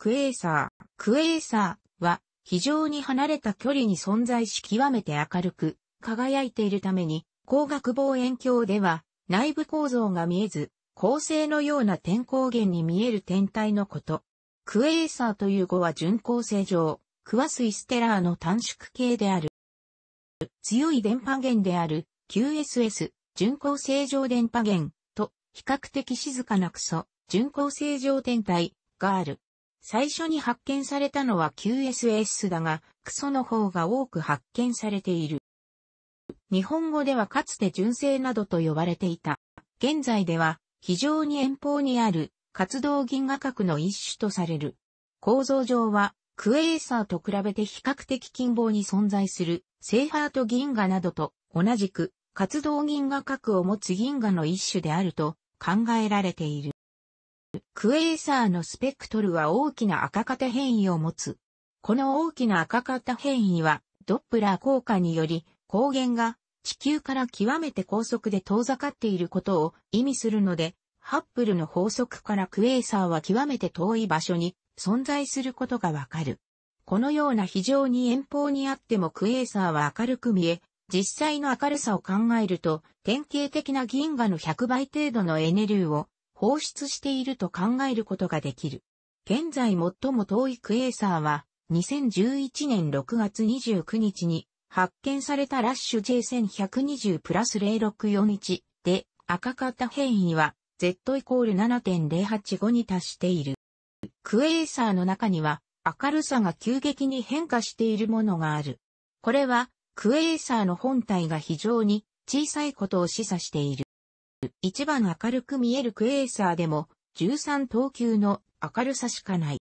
クエーサー。クエーサーは非常に離れた距離に存在し極めて明るく輝いているために光学望遠鏡では内部構造が見えず恒星のような天光源に見える天体のこと。クエーサーという語は巡航星上、クワスイステラーの短縮系である。強い電波源である QSS、巡航星上電波源と比較的静かなクソ、巡航星上天体がある。最初に発見されたのは QSS だが、クソの方が多く発見されている。日本語ではかつて純正などと呼ばれていた。現在では非常に遠方にある活動銀河核の一種とされる。構造上はクエーサーと比べて比較的近傍に存在するセーファート銀河などと同じく活動銀河核を持つ銀河の一種であると考えられている。クエーサーのスペクトルは大きな赤型変異を持つ。この大きな赤型変異は、ドップラー効果により、光源が地球から極めて高速で遠ざかっていることを意味するので、ハッブルの法則からクエーサーは極めて遠い場所に存在することがわかる。このような非常に遠方にあってもクエーサーは明るく見え、実際の明るさを考えると、典型的な銀河の100倍程度のエネルーを放出していると考えることができる。現在最も遠いクエーサーは、2011年6月29日に発見されたラッシュ J1120 プラス0641で赤型変異は Z イコール7.085に達している。クエーサーの中には明るさが急激に変化しているものがある。これはクエーサーの本体が非常に小さいことを示唆している。一番明るく見えるクエーサーでも、13等級の明るさしかない。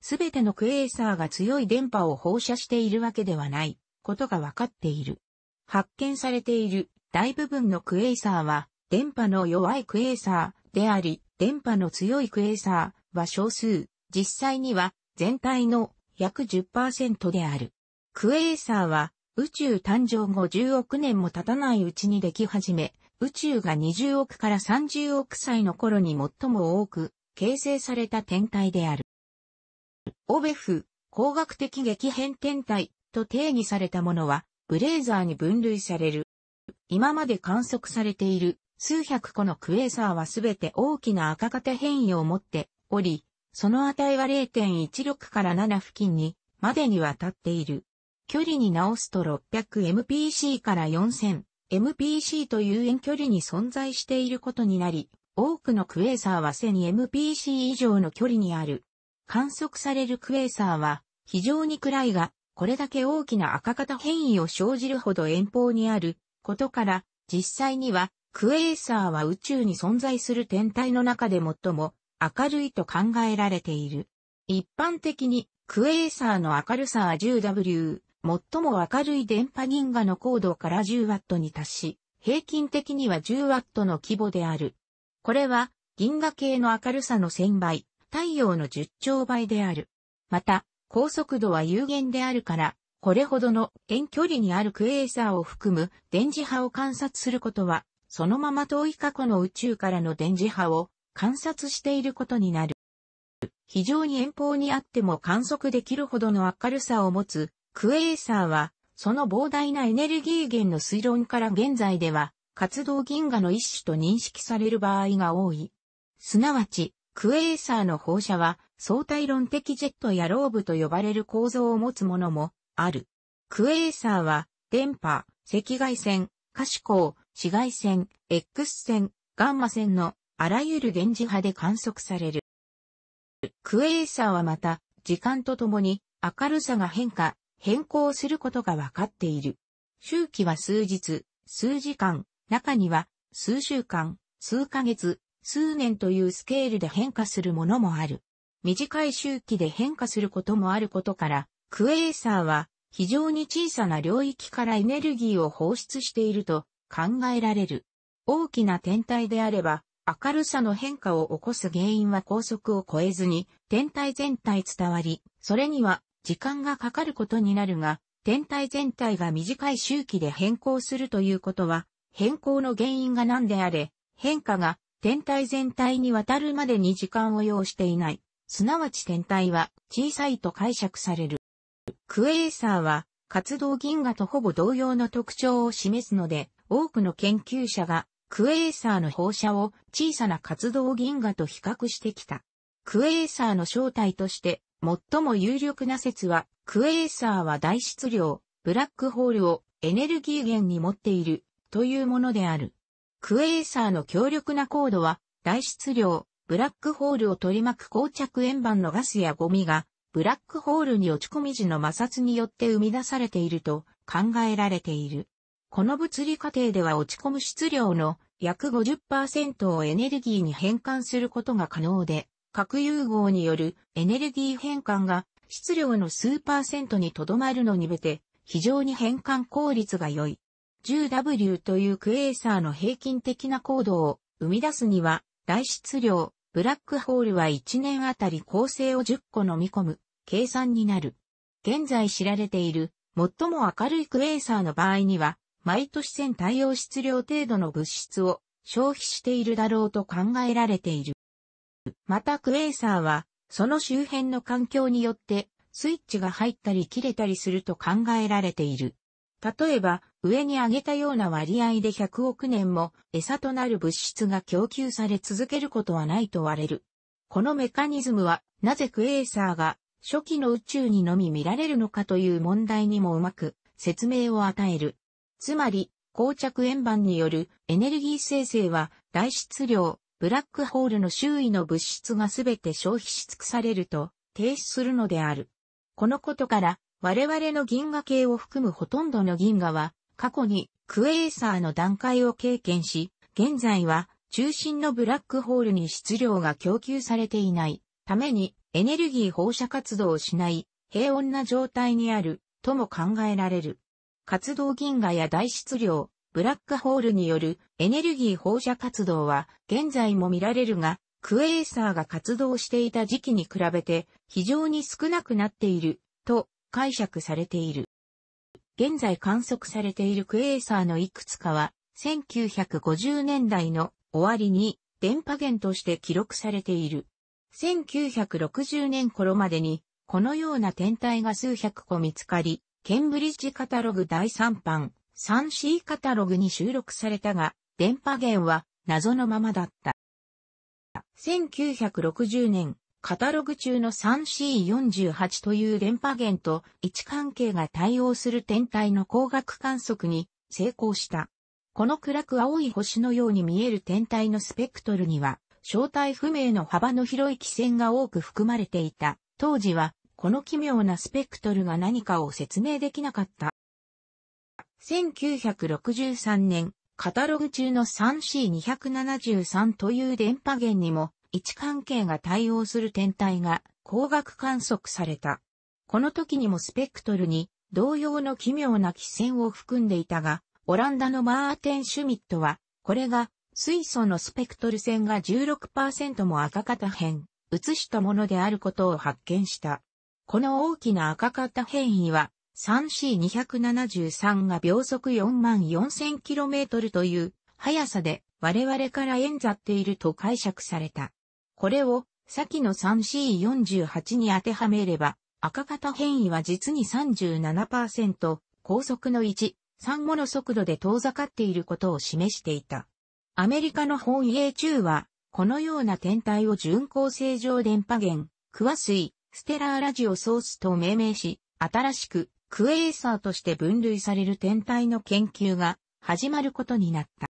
すべてのクエーサーが強い電波を放射しているわけではないことがわかっている。発見されている大部分のクエーサーは電波の弱いクエーサーであり、電波の強いクエーサーは少数、実際には全体の約10%である。クエーサーは宇宙誕生後10億年も経たないうちにでき始め、宇宙が20億から30億歳の頃に最も多く形成された天体である。オベフ、光学的激変天体と定義されたものは、ブレーザーに分類される。今まで観測されている数百個のクエーサーはすべて大きな赤型変異を持っており、その値は0.16から7付近にまでにわたっている。距離に直すと 600mpc から 4000mpc という遠距離に存在していることになり、多くのクエーサーは 1000mpc 以上の距離にある。観測されるクエーサーは非常に暗いが、これだけ大きな赤型変異を生じるほど遠方にあることから、実際にはクエーサーは宇宙に存在する天体の中で最も明るいと考えられている。一般的にクエーサーの明るさは 10W 最も明るい電波銀河の高度から 10W に達し、平均的には 10W の規模である。これは銀河系の明るさの1000倍、太陽の10兆倍である。また、高速度は有限であるから、これほどの遠距離にあるクエーサーを含む電磁波を観察することは、そのまま遠い過去の宇宙からの電磁波を観察していることになる。非常に遠方にあっても観測できるほどの明るさを持つクエーサーは、その膨大なエネルギー源の推論から現在では、活動銀河の一種と認識される場合が多い。すなわち、クエーサーの放射は、相対論的ジェットやローブと呼ばれる構造を持つものも、ある。クエーサーは、電波、赤外線、可視光、紫外線、X 線、ガンマ線の、あらゆる電磁波で観測される。クエーサーはまた、時間とともに、明るさが変化、変更することが分かっている。周期は数日、数時間、中には数週間、数ヶ月、数年というスケールで変化するものもある。短い周期で変化することもあることから、クエーサーは非常に小さな領域からエネルギーを放出していると考えられる。大きな天体であれば、明るさの変化を起こす原因は高速を超えずに天体全体伝わり、それには時間がかかることになるが、天体全体が短い周期で変更するということは、変更の原因が何であれ、変化が天体全体にわたるまでに時間を要していない。すなわち天体は小さいと解釈される。クエーサーは活動銀河とほぼ同様の特徴を示すので、多くの研究者がクエーサーの放射を小さな活動銀河と比較してきた。クエーサーの正体として最も有力な説は、クエーサーは大質量、ブラックホールをエネルギー源に持っているというものである。クエーサーの強力な高度は、大質量、ブラックホールを取り巻く膠着円盤のガスやゴミが、ブラックホールに落ち込み時の摩擦によって生み出されていると考えられている。この物理過程では落ち込む質量の約50%をエネルギーに変換することが可能で、核融合によるエネルギー変換が質量の数パーセントにとどまるのにべて、非常に変換効率が良い。10W というクエーサーの平均的な高度を生み出すには、大質量、ブラックホールは1年あたり構成を10個飲み込む計算になる。現在知られている最も明るいクエーサーの場合には、毎年1000対応質量程度の物質を消費しているだろうと考えられている。またクエーサーは、その周辺の環境によって、スイッチが入ったり切れたりすると考えられている。例えば、上に挙げたような割合で100億年も餌となる物質が供給され続けることはないと割れる。このメカニズムは、なぜクエーサーが初期の宇宙にのみ見られるのかという問題にもうまく説明を与える。つまり、膠着円盤によるエネルギー生成は、大質量、ブラックホールの周囲の物質がすべて消費し尽くされると停止するのである。このことから、我々の銀河系を含むほとんどの銀河は、過去にクエーサーの段階を経験し、現在は中心のブラックホールに質量が供給されていないためにエネルギー放射活動をしない平穏な状態にあるとも考えられる。活動銀河や大質量、ブラックホールによるエネルギー放射活動は現在も見られるが、クエーサーが活動していた時期に比べて非常に少なくなっていると解釈されている。現在観測されているクエーサーのいくつかは1950年代の終わりに電波源として記録されている。1960年頃までにこのような天体が数百個見つかり、ケンブリッジカタログ第3版 3C カタログに収録されたが、電波源は謎のままだった。1960年、カタログ中の 3C48 という電波源と位置関係が対応する天体の光学観測に成功した。この暗く青い星のように見える天体のスペクトルには、正体不明の幅の広い気線が多く含まれていた。当時は、この奇妙なスペクトルが何かを説明できなかった。1963年、カタログ中の 3C273 という電波源にも位置関係が対応する天体が光学観測された。この時にもスペクトルに同様の奇妙な気線を含んでいたが、オランダのマーテン・シュミットは、これが水素のスペクトル線が16%も赤型変、移したものであることを発見した。この大きな赤型変異は 3C273 が秒速 44,000km という速さで我々から演ざっていると解釈された。これを先の 3C48 に当てはめれば、赤型変異は実に37%、高速の1、3もの速度で遠ざかっていることを示していた。アメリカの本営中は、このような天体を巡航正常電波源、クワスイ、ステラーラジオソースと命名し、新しくクエーサーとして分類される天体の研究が始まることになった。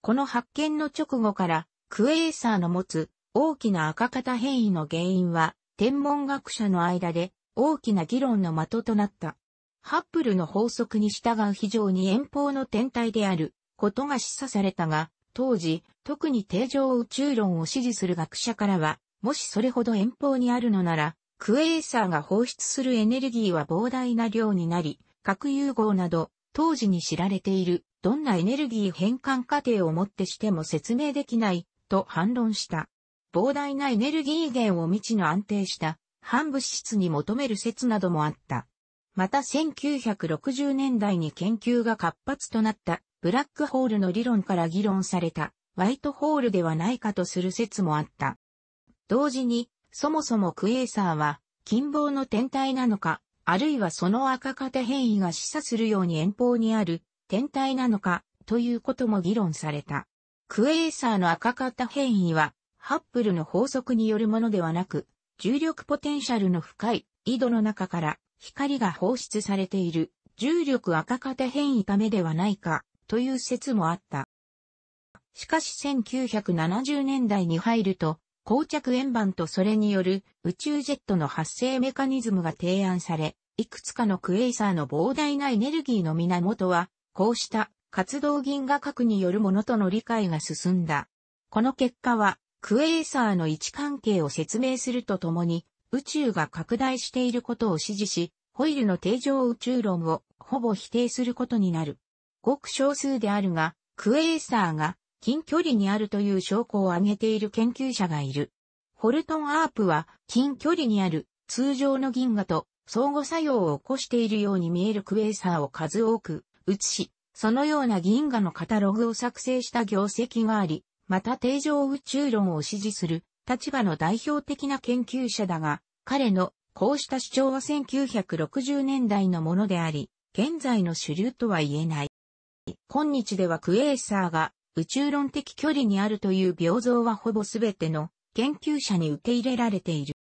この発見の直後から、クエーサーの持つ大きな赤型変異の原因は、天文学者の間で大きな議論の的となった。ハッブルの法則に従う非常に遠方の天体であることが示唆されたが、当時、特に定常宇宙論を支持する学者からは、もしそれほど遠方にあるのなら、クエーサーが放出するエネルギーは膨大な量になり、核融合など、当時に知られている、どんなエネルギー変換過程をもってしても説明できない、と反論した。膨大なエネルギー源を未知の安定した、反物質に求める説などもあった。また1960年代に研究が活発となった、ブラックホールの理論から議論された、ワイトホールではないかとする説もあった。同時に、そもそもクエーサーは近傍の天体なのか、あるいはその赤型変異が示唆するように遠方にある天体なのか、ということも議論された。クエーサーの赤型変異は、ハッブルの法則によるものではなく、重力ポテンシャルの深い井戸の中から光が放出されている重力赤型変異ためではないかという説もあった。しかし1970年代に入ると膠着円盤とそれによる宇宙ジェットの発生メカニズムが提案され、いくつかのクエイサーの膨大なエネルギーの源は、こうした活動銀河核によるものとの理解が進んだ。この結果は、クエイサーの位置関係を説明するとともに、宇宙が拡大していることを支持し、ホイルの定常宇宙論をほぼ否定することになる。ごく少数であるが、クエイサーが近距離にあるという証拠を挙げている研究者がいる。ホルトンアープは近距離にある通常の銀河と相互作用を起こしているように見えるクエーサーを数多く写し、そのような銀河のカタログを作成した業績があり、また定常宇宙論を支持する立場の代表的な研究者だが、彼のこうした主張は1960年代のものであり、現在の主流とは言えない。今日ではクエーサーが宇宙論的距離にあるという病像はほぼすべての研究者に受け入れられている。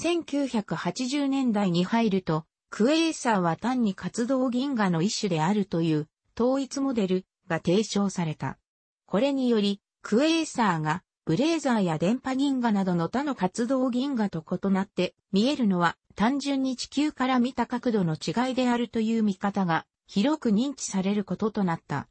1980年代に入ると、クエーサーは単に活動銀河の一種であるという統一モデルが提唱された。これにより、クエーサーがブレーザーや電波銀河などの他の活動銀河と異なって見えるのは単純に地球から見た角度の違いであるという見方が広く認知されることとなった。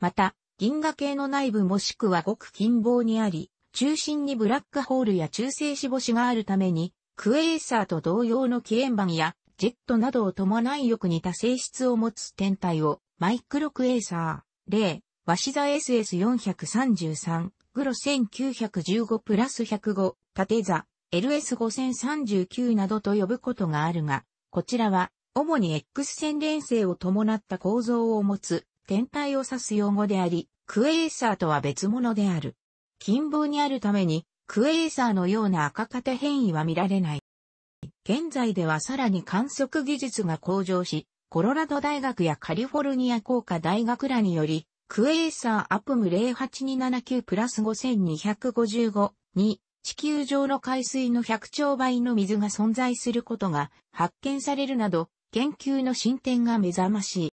また、銀河系の内部もしくはごく近傍にあり、中心にブラックホールや中性子星があるために、クエーサーと同様のキエンバンやジェットなどを伴いよく似た性質を持つ天体をマイクロクエーサー、例、鷲座 SS433、グロ1915プラス105、縦座、LS5039 などと呼ぶことがあるが、こちらは主に X 線連星を伴った構造を持つ天体を指す用語であり、クエーサーとは別物である。近傍にあるために、クエーサーのような赤型変異は見られない。現在ではさらに観測技術が向上し、コロラド大学やカリフォルニア工科大学らにより、クエーサーアプム08279プラス5255に地球上の海水の100兆倍の水が存在することが発見されるなど、研究の進展が目覚ましい。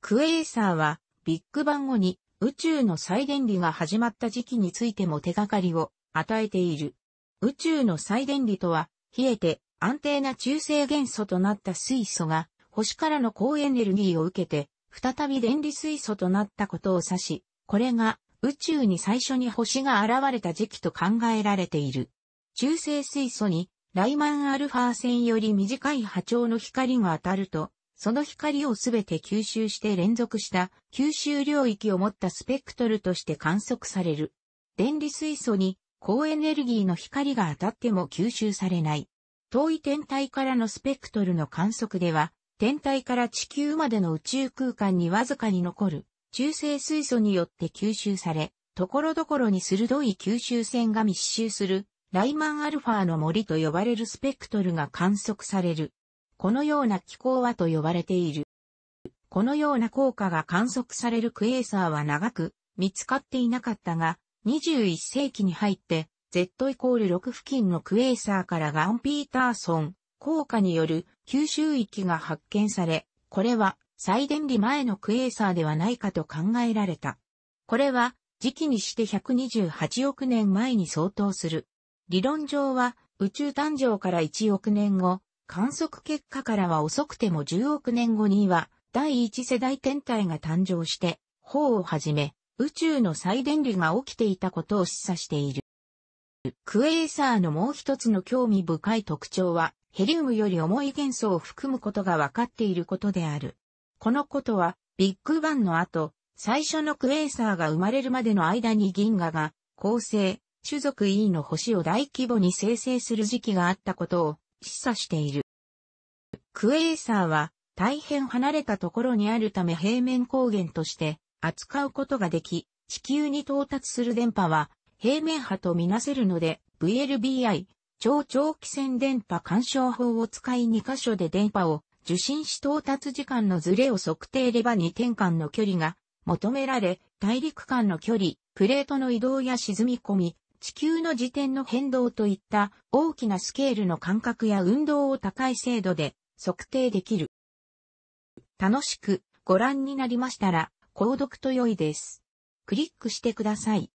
クエーサーはビッグバン後に宇宙の再電離が始まった時期についても手がかりを与えている。宇宙の再電離とは、冷えて安定な中性元素となった水素が星からの高エネルギーを受けて再び電離水素となったことを指し、これが宇宙に最初に星が現れた時期と考えられている。中性水素にライマンアルファ線より短い波長の光が当たるとその光をすべて吸収して連続した吸収領域を持ったスペクトルとして観測される。電離水素に高エネルギーの光が当たっても吸収されない。遠い天体からのスペクトルの観測では、天体から地球までの宇宙空間にわずかに残る中性水素によって吸収され、ところどころに鋭い吸収線が密集するライマンアルファの森と呼ばれるスペクトルが観測される。このような気候はと呼ばれている。このような効果が観測されるクエーサーは長く見つかっていなかったが、21世紀に入って Z イコール6付近のクエーサーからガン・ピーターソン効果による吸収域が発見され、これは再電離前のクエーサーではないかと考えられた。これは時期にして128億年前に相当する。理論上は宇宙誕生から1億年後、観測結果からは遅くても10億年後には、第一世代天体が誕生して、法をはじめ、宇宙の再電離が起きていたことを示唆している。クエーサーのもう一つの興味深い特徴は、ヘリウムより重い元素を含むことが分かっていることである。このことは、ビッグバンの後、最初のクエーサーが生まれるまでの間に銀河が、恒星、種族 E の星を大規模に生成する時期があったことを示唆している。クエーサーは大変離れたところにあるため平面光源として扱うことができ、地球に到達する電波は平面波とみなせるので VLBI 超長期線電波干渉法を使い2箇所で電波を受信し到達時間のズレを測定レバ2点間の距離が求められ、大陸間の距離、プレートの移動や沈み込み、地球の時点の変動といった大きなスケールの感覚や運動を高い精度で測定できる。楽しくご覧になりましたら、購読と良いです。クリックしてください。